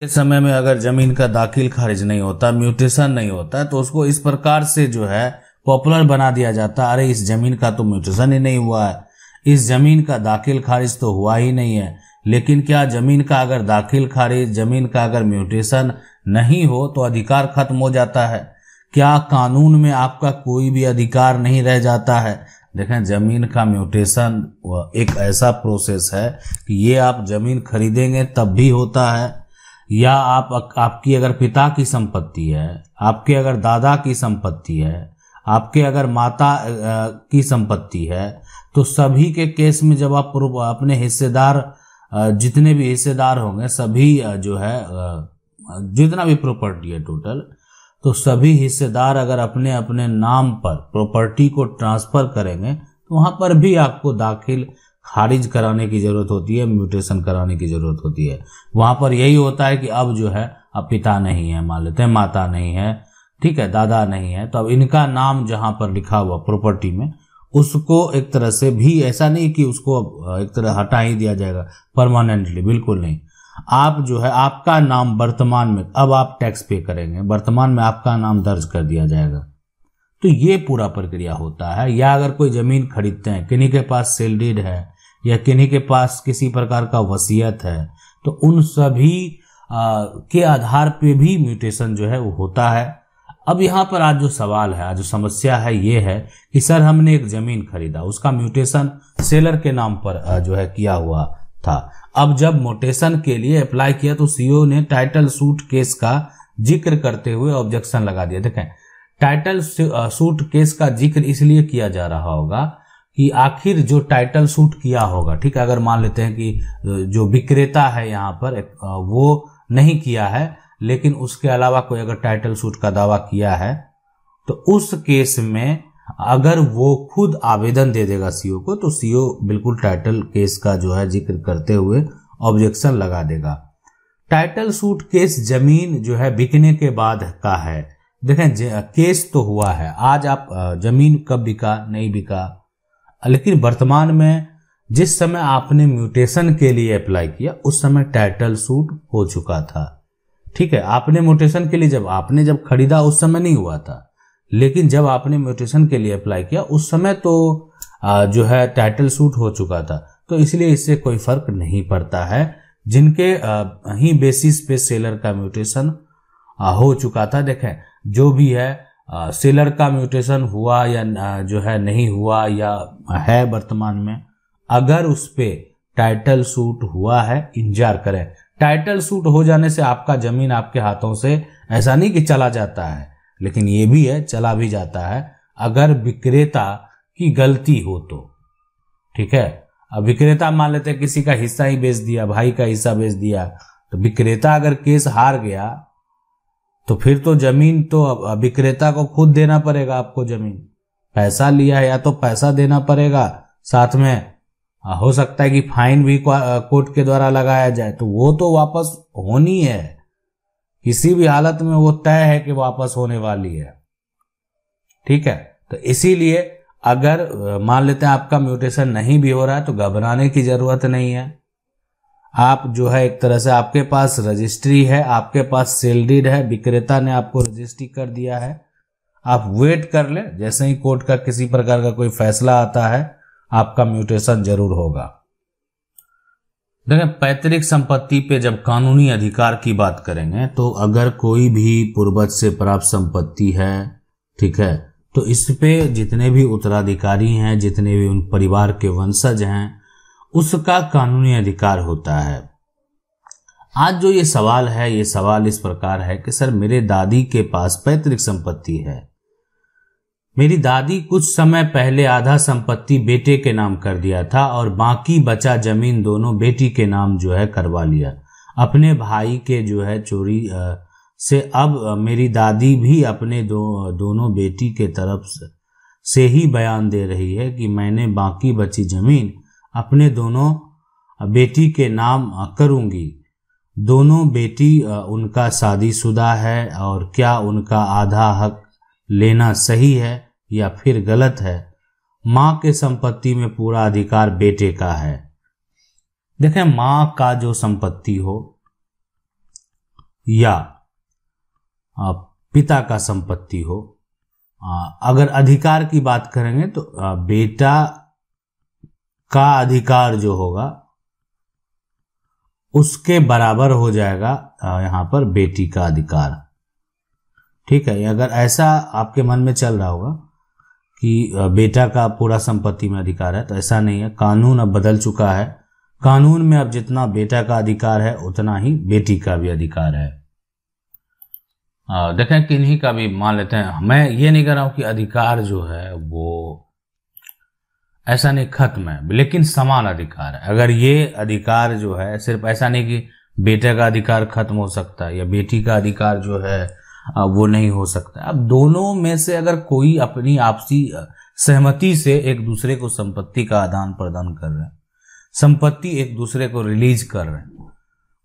के समय में अगर जमीन का दाखिल खारिज नहीं होता म्यूटेशन नहीं होता तो उसको इस प्रकार से जो है पॉपुलर बना दिया जाता अरे इस जमीन का तो म्यूटेशन ही नहीं हुआ है इस जमीन का दाखिल खारिज तो हुआ ही नहीं है लेकिन क्या जमीन का अगर दाखिल खारिज जमीन का अगर म्यूटेशन नहीं हो तो अधिकार खत्म हो जाता है क्या कानून में आपका कोई भी अधिकार नहीं रह जाता है देखें जमीन का म्यूटेशन एक ऐसा प्रोसेस है कि ये आप जमीन खरीदेंगे तब भी होता है या आप आपकी अगर पिता की संपत्ति है आपके अगर दादा की संपत्ति है आपके अगर माता की संपत्ति है तो सभी के केस में जब आप अपने हिस्सेदार जितने भी हिस्सेदार होंगे सभी जो है जितना भी प्रॉपर्टी है टोटल तो सभी हिस्सेदार अगर अपने अपने नाम पर प्रॉपर्टी को ट्रांसफर करेंगे तो वहां पर भी आपको दाखिल खारिज कराने की ज़रूरत होती है म्यूटेशन कराने की ज़रूरत होती है वहां पर यही होता है कि अब जो है अब पिता नहीं है मान लेते हैं माता नहीं है ठीक है दादा नहीं है तो अब इनका नाम जहां पर लिखा हुआ प्रॉपर्टी में उसको एक तरह से भी ऐसा नहीं कि उसको एक तरह हटा ही दिया जाएगा परमानेंटली बिल्कुल नहीं आप जो है आपका नाम वर्तमान में अब आप टैक्स पे करेंगे वर्तमान में आपका नाम दर्ज कर दिया जाएगा तो ये पूरा प्रक्रिया होता है या अगर कोई ज़मीन खरीदते हैं किन्हीं के पास सेलडीड है या किन्हीं के पास किसी प्रकार का वसीयत है तो उन सभी आ, के आधार पे भी म्यूटेशन जो है वो होता है अब यहाँ पर आज जो सवाल है आज जो समस्या है ये है कि सर हमने एक जमीन खरीदा उसका म्यूटेशन सेलर के नाम पर जो है किया हुआ था अब जब मोटेशन के लिए अप्लाई किया तो सीओ ने टाइटल सूट केस का जिक्र करते हुए ऑब्जेक्शन लगा दिया देखें टाइटल सूट केस का जिक्र इसलिए किया जा रहा होगा कि आखिर जो टाइटल सूट किया होगा ठीक है अगर मान लेते हैं कि जो विक्रेता है यहाँ पर वो नहीं किया है लेकिन उसके अलावा कोई अगर टाइटल सूट का दावा किया है तो उस केस में अगर वो खुद आवेदन दे देगा सीओ को तो सीओ बिल्कुल टाइटल केस का जो है जिक्र करते हुए ऑब्जेक्शन लगा देगा टाइटल सूट केस जमीन जो है बिकने के बाद का है देखें केस तो हुआ है आज आप जमीन कब बिका नहीं बिका लेकिन वर्तमान में जिस समय आपने म्यूटेशन के लिए अप्लाई किया उस समय टाइटल सूट हो चुका था ठीक है आपने म्यूटेशन के लिए जब आपने जब खरीदा उस समय नहीं हुआ था लेकिन जब आपने म्यूटेशन के लिए अप्लाई किया उस समय तो आ, जो है टाइटल सूट हो चुका था तो इसलिए इससे कोई फर्क नहीं पड़ता है जिनके आ, ही बेसिस पे सेलर का म्यूटेशन हो चुका था देखें जो भी है सेलर का म्यूटेशन हुआ या जो है नहीं हुआ या है वर्तमान में अगर उस पर टाइटल सूट हुआ है इंतजार करें टाइटल सूट हो जाने से आपका जमीन आपके हाथों से ऐसा नहीं कि चला जाता है लेकिन ये भी है चला भी जाता है अगर विक्रेता की गलती हो तो ठीक है अब विक्रेता मान लेते किसी का हिस्सा ही बेच दिया भाई का हिस्सा बेच दिया तो विक्रेता अगर केस हार गया तो फिर तो जमीन तो विक्रेता को खुद देना पड़ेगा आपको जमीन पैसा लिया है या तो पैसा देना पड़ेगा साथ में हो सकता है कि फाइन भी कोर्ट के द्वारा लगाया जाए तो वो तो वापस होनी है किसी भी हालत में वो तय है कि वापस होने वाली है ठीक है तो इसीलिए अगर मान लेते हैं आपका म्यूटेशन नहीं भी हो रहा है तो घबराने की जरूरत नहीं है आप जो है एक तरह से आपके पास रजिस्ट्री है आपके पास सेल डीड है विक्रेता ने आपको रजिस्ट्री कर दिया है आप वेट कर ले जैसे ही कोर्ट का किसी प्रकार का कोई फैसला आता है आपका म्यूटेशन जरूर होगा देखें पैतृक संपत्ति पे जब कानूनी अधिकार की बात करेंगे तो अगर कोई भी पूर्वज से प्राप्त संपत्ति है ठीक है तो इस पे जितने भी उत्तराधिकारी हैं जितने भी उन परिवार के वंशज हैं उसका कानूनी अधिकार होता है आज जो ये सवाल है ये सवाल इस प्रकार है कि सर मेरे दादी के पास पैतृक संपत्ति है मेरी दादी कुछ समय पहले आधा संपत्ति बेटे के नाम कर दिया था और बाकी बचा जमीन दोनों बेटी के नाम जो है करवा लिया अपने भाई के जो है चोरी से अब मेरी दादी भी अपने दो दोनों बेटी के तरफ से ही बयान दे रही है कि मैंने बाकी बची जमीन अपने दोनों बेटी के नाम करूंगी दोनों बेटी उनका शादीशुदा है और क्या उनका आधा हक लेना सही है या फिर गलत है माँ के संपत्ति में पूरा अधिकार बेटे का है देखें माँ का जो संपत्ति हो या पिता का संपत्ति हो अगर अधिकार की बात करेंगे तो बेटा का अधिकार जो होगा उसके बराबर हो जाएगा यहां पर बेटी का अधिकार ठीक है अगर ऐसा आपके मन में चल रहा होगा कि बेटा का पूरा संपत्ति में अधिकार है तो ऐसा नहीं है कानून अब बदल चुका है कानून में अब जितना बेटा का अधिकार है उतना ही बेटी का भी अधिकार है देखें किन्हीं का भी मान लेते हैं मैं ये नहीं कह रहा हूं कि अधिकार जो है वो ऐसा नहीं खत्म है लेकिन समान अधिकार है अगर ये अधिकार जो है सिर्फ ऐसा नहीं कि बेटे का अधिकार खत्म हो सकता है या बेटी का अधिकार जो है वो नहीं हो सकता अब दोनों में से अगर कोई अपनी आपसी सहमति से एक दूसरे को संपत्ति का आदान प्रदान कर रहे हैं संपत्ति एक दूसरे को रिलीज कर रहे हैं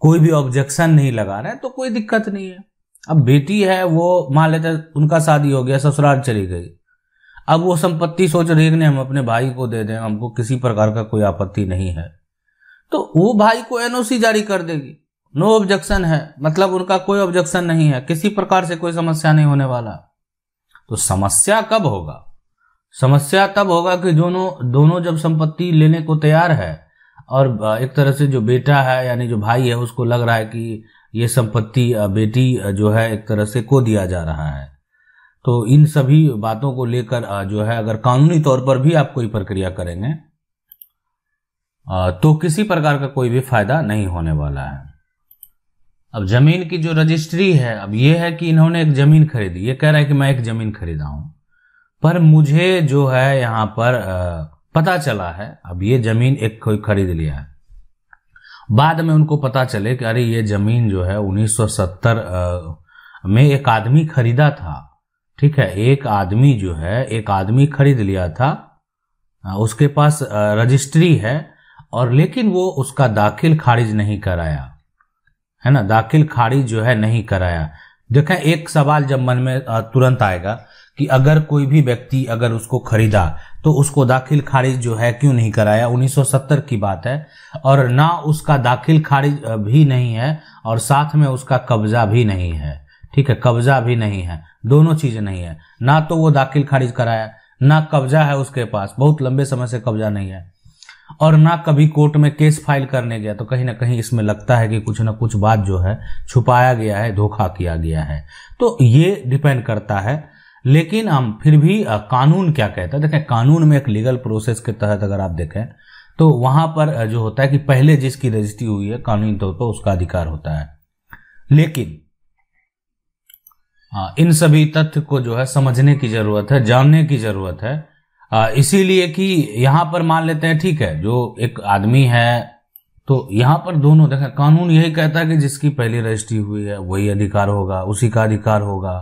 कोई भी ऑब्जेक्शन नहीं लगा रहे हैं तो कोई दिक्कत नहीं है अब बेटी है वो मान लेते उनका शादी हो गया ससुराल चली गई अब वो संपत्ति सोच रही है हम अपने भाई को दे दें हमको किसी प्रकार का कोई आपत्ति नहीं है तो वो भाई को एनओसी जारी कर देगी नो ऑब्जेक्शन है मतलब उनका कोई ऑब्जेक्शन नहीं है किसी प्रकार से कोई समस्या नहीं होने वाला तो समस्या कब होगा समस्या तब होगा कि दोनों दोनों जब संपत्ति लेने को तैयार है और एक तरह से जो बेटा है यानी जो भाई है उसको लग रहा है कि ये संपत्ति बेटी जो है एक तरह से को दिया जा रहा है तो इन सभी बातों को लेकर जो है अगर कानूनी तौर पर भी आप कोई प्रक्रिया करेंगे तो किसी प्रकार का कोई भी फायदा नहीं होने वाला है अब जमीन की जो रजिस्ट्री है अब यह है कि इन्होंने एक जमीन खरीदी ये कह रहा है कि मैं एक जमीन खरीदा हूं पर मुझे जो है यहां पर पता चला है अब ये जमीन एक कोई खरीद लिया है बाद में उनको पता चले कि अरे ये जमीन जो है 1970 में एक आदमी खरीदा था ठीक है एक आदमी जो है एक आदमी खरीद लिया था उसके पास रजिस्ट्री है और लेकिन वो उसका दाखिल खारिज नहीं कराया है ना दाखिल खारिज जो है नहीं कराया देखें एक सवाल जब मन में तुरंत आएगा कि अगर कोई भी व्यक्ति अगर उसको खरीदा तो उसको दाखिल खारिज जो है क्यों नहीं कराया 1970 की बात है और ना उसका दाखिल खारिज भी नहीं है और साथ में उसका कब्जा भी नहीं है ठीक है कब्जा भी नहीं है दोनों चीज़ें नहीं है ना तो वो दाखिल खारिज कराया ना कब्जा है उसके पास बहुत लंबे समय से कब्जा नहीं है और ना कभी कोर्ट में केस फाइल करने गया तो कहीं ना कहीं इसमें लगता है कि कुछ ना कुछ बात जो है छुपाया गया है धोखा किया गया है तो ये डिपेंड करता है लेकिन हम फिर भी कानून क्या कहता है देखें कानून में एक लीगल प्रोसेस के तहत अगर आप देखें तो वहां पर जो होता है कि पहले जिसकी रजिस्ट्री हुई है कानूनी तौर पर उसका अधिकार होता है लेकिन हाँ इन सभी तथ्य को जो है समझने की जरूरत है जानने की जरूरत है इसीलिए कि यहाँ पर मान लेते हैं ठीक है जो एक आदमी है तो यहां पर दोनों देखा कानून यही कहता है कि जिसकी पहली रजिस्ट्री हुई है वही अधिकार होगा उसी का अधिकार होगा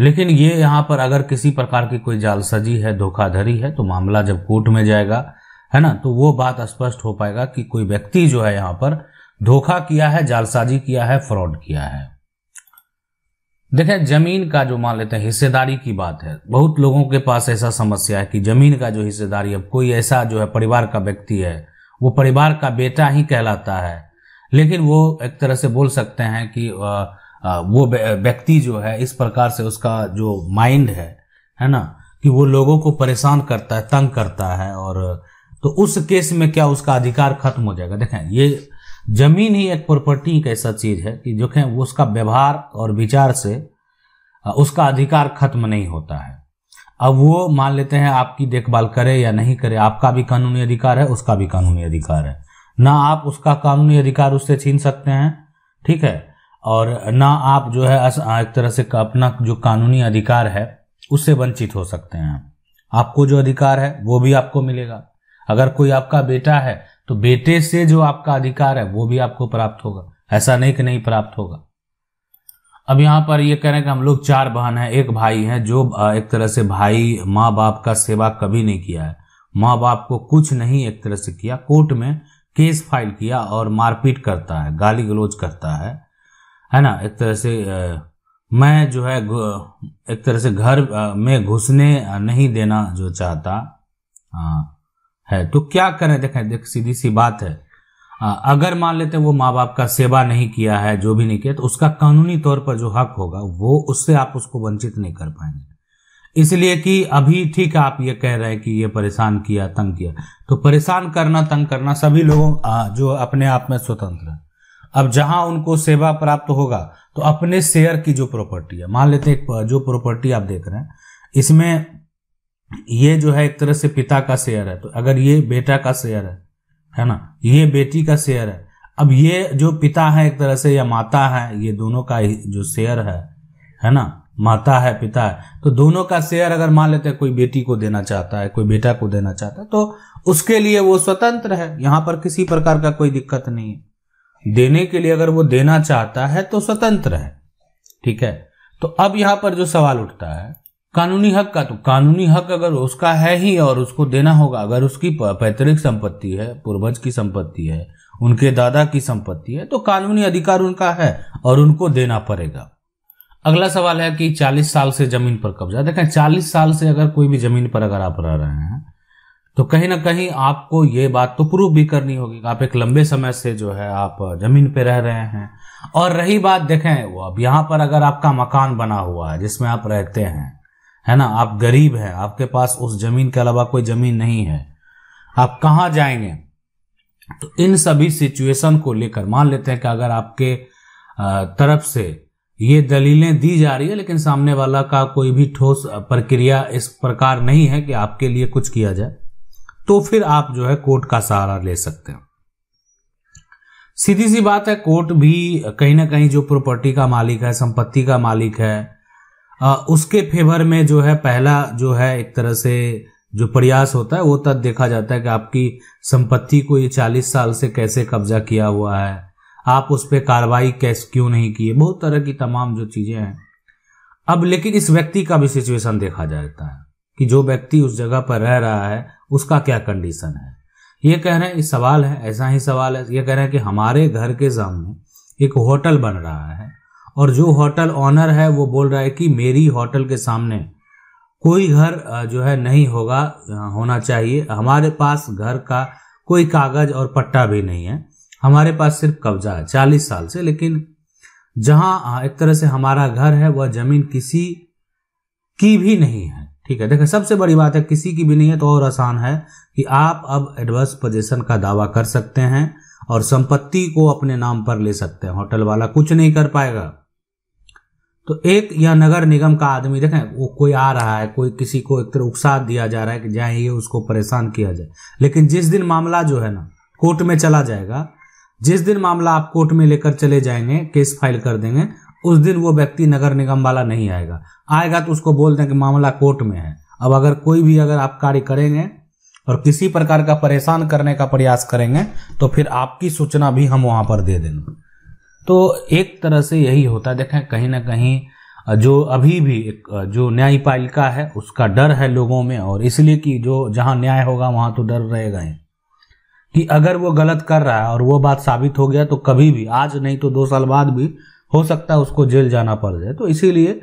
लेकिन ये यहाँ पर अगर किसी प्रकार की कोई जालसाजी है धोखाधड़ी है तो मामला जब कोर्ट में जाएगा है ना तो वो बात स्पष्ट हो पाएगा कि कोई व्यक्ति जो है यहाँ पर धोखा किया है जालसाजी किया है फ्रॉड किया है देखें जमीन का जो मान लेते हैं हिस्सेदारी की बात है बहुत लोगों के पास ऐसा समस्या है कि जमीन का जो हिस्सेदारी अब कोई ऐसा जो है परिवार का व्यक्ति है वो परिवार का बेटा ही कहलाता है लेकिन वो एक तरह से बोल सकते हैं कि वो व्यक्ति जो है इस प्रकार से उसका जो माइंड है है ना कि वो लोगों को परेशान करता है तंग करता है और तो उस केस में क्या उसका अधिकार खत्म हो जाएगा देखें ये जमीन ही एक प्रॉपर्टी एक ऐसा चीज है कि जो है उसका व्यवहार और विचार से उसका अधिकार खत्म नहीं होता है अब वो मान लेते हैं आपकी देखभाल करे या नहीं करे आपका भी कानूनी अधिकार है उसका भी कानूनी अधिकार है ना आप उसका कानूनी अधिकार उससे छीन सकते हैं ठीक है और ना आप जो है एक तरह से अपना जो कानूनी अधिकार है उससे वंचित हो सकते हैं आपको जो अधिकार है वो भी आपको मिलेगा अगर कोई आपका बेटा है तो बेटे से जो आपका अधिकार है वो भी आपको प्राप्त होगा ऐसा नहीं कि नहीं प्राप्त होगा अब यहां पर ये कह रहे हैं कि हम लोग चार बहन हैं एक भाई है जो एक तरह से भाई माँ बाप का सेवा कभी नहीं किया है माँ बाप को कुछ नहीं एक तरह से किया कोर्ट में केस फाइल किया और मारपीट करता है गाली गलोज करता है है ना एक तरह से मैं जो है एक तरह से घर में घुसने नहीं देना जो चाहता हाँ है तो क्या करें देखें देख सीधी सी बात है आ, अगर मान लेते हैं वो माँ बाप का सेवा नहीं किया है जो भी नहीं किया तो उसका कानूनी तौर पर जो हक होगा वो उससे आप उसको वंचित नहीं कर पाएंगे इसलिए कि अभी ठीक है आप ये कह रहे हैं कि ये परेशान किया तंग किया तो परेशान करना तंग करना सभी लोगों आ, जो अपने आप में स्वतंत्र है अब जहां उनको सेवा प्राप्त होगा तो अपने शेयर की जो प्रॉपर्टी है मान लेते हैं जो प्रॉपर्टी आप देख रहे हैं इसमें ये जो है एक तरह से पिता का शेयर है तो अगर ये बेटा का शेयर है है ना ये बेटी का शेयर है अब ये जो पिता है एक तरह से या माता है ये दोनों का ही जो शेयर है है ना माता है पिता है तो दोनों का शेयर अगर मान लेते हैं कोई बेटी को देना चाहता है कोई बेटा को देना चाहता है तो उसके लिए वो स्वतंत्र है यहां पर किसी प्रकार का कोई दिक्कत नहीं है देने के लिए अगर वो देना चाहता है तो स्वतंत्र है ठीक है तो अब यहां पर जो सवाल उठता है कानूनी हक का तो कानूनी हक अगर उसका है ही और उसको देना होगा अगर उसकी पैतृक संपत्ति है पूर्वज की संपत्ति है उनके दादा की संपत्ति है तो कानूनी अधिकार उनका है और उनको देना पड़ेगा अगला सवाल है कि 40 साल से जमीन पर कब्जा देखें 40 साल से अगर कोई भी जमीन पर अगर आप रह रहे हैं तो कहीं ना कहीं आपको ये बात तो प्रूव भी करनी होगी आप एक लंबे समय से जो है आप जमीन पर रह रहे हैं और रही बात देखें वो अब यहाँ पर अगर आपका मकान बना हुआ है जिसमें आप रहते हैं है ना आप गरीब है आपके पास उस जमीन के अलावा कोई जमीन नहीं है आप कहाँ जाएंगे तो इन सभी सिचुएशन को लेकर मान लेते हैं कि अगर आपके तरफ से ये दलीलें दी जा रही है लेकिन सामने वाला का कोई भी ठोस प्रक्रिया इस प्रकार नहीं है कि आपके लिए कुछ किया जाए तो फिर आप जो है कोर्ट का सहारा ले सकते हैं सीधी सी बात है कोर्ट भी कहीं ना कहीं जो प्रॉपर्टी का मालिक है संपत्ति का मालिक है उसके फेवर में जो है पहला जो है एक तरह से जो प्रयास होता है वो तब देखा जाता है कि आपकी संपत्ति को ये चालीस साल से कैसे कब्जा किया हुआ है आप उस पर कार्रवाई कैसे क्यों नहीं किए बहुत तरह की तमाम जो चीजें हैं अब लेकिन इस व्यक्ति का भी सिचुएशन देखा जाता है कि जो व्यक्ति उस जगह पर रह रहा है उसका क्या कंडीशन है ये कह रहे हैं सवाल है ऐसा ही सवाल है ये कह रहे हैं कि हमारे घर के सामने एक होटल बन रहा है और जो होटल ऑनर है वो बोल रहा है कि मेरी होटल के सामने कोई घर जो है नहीं होगा होना चाहिए हमारे पास घर का कोई कागज और पट्टा भी नहीं है हमारे पास सिर्फ कब्जा है चालीस साल से लेकिन जहां एक तरह से हमारा घर है वह जमीन किसी की भी नहीं है ठीक है देखिए सबसे बड़ी बात है किसी की भी नहीं है तो और आसान है कि आप अब एडवर्स पोजेशन का दावा कर सकते हैं और संपत्ति को अपने नाम पर ले सकते हैं होटल वाला कुछ नहीं कर पाएगा तो एक या नगर निगम का आदमी देखें वो कोई आ रहा है कोई किसी को एक तरह उकसा दिया जा रहा है कि जाइए उसको परेशान किया जाए लेकिन जिस दिन मामला जो है ना कोर्ट में चला जाएगा जिस दिन मामला आप कोर्ट में लेकर चले जाएंगे केस फाइल कर देंगे उस दिन वो व्यक्ति नगर निगम वाला नहीं आएगा आएगा तो उसको बोल दें कि मामला कोर्ट में है अब अगर कोई भी अगर आप कार्य करेंगे और किसी प्रकार का परेशान करने का प्रयास करेंगे तो फिर आपकी सूचना भी हम वहां पर दे देंगे तो एक तरह से यही होता है देखें कहीं ना कहीं जो अभी भी एक जो न्यायपालिका है उसका डर है लोगों में और इसलिए कि जो जहां न्याय होगा वहां तो डर रहेगा ही कि अगर वो गलत कर रहा है और वो बात साबित हो गया तो कभी भी आज नहीं तो दो साल बाद भी हो सकता है उसको जेल जाना पड़ जाए तो इसीलिए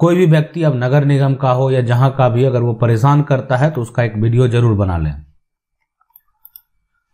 कोई भी व्यक्ति अब नगर निगम का हो या जहां का भी अगर वो परेशान करता है तो उसका एक वीडियो जरूर बना लें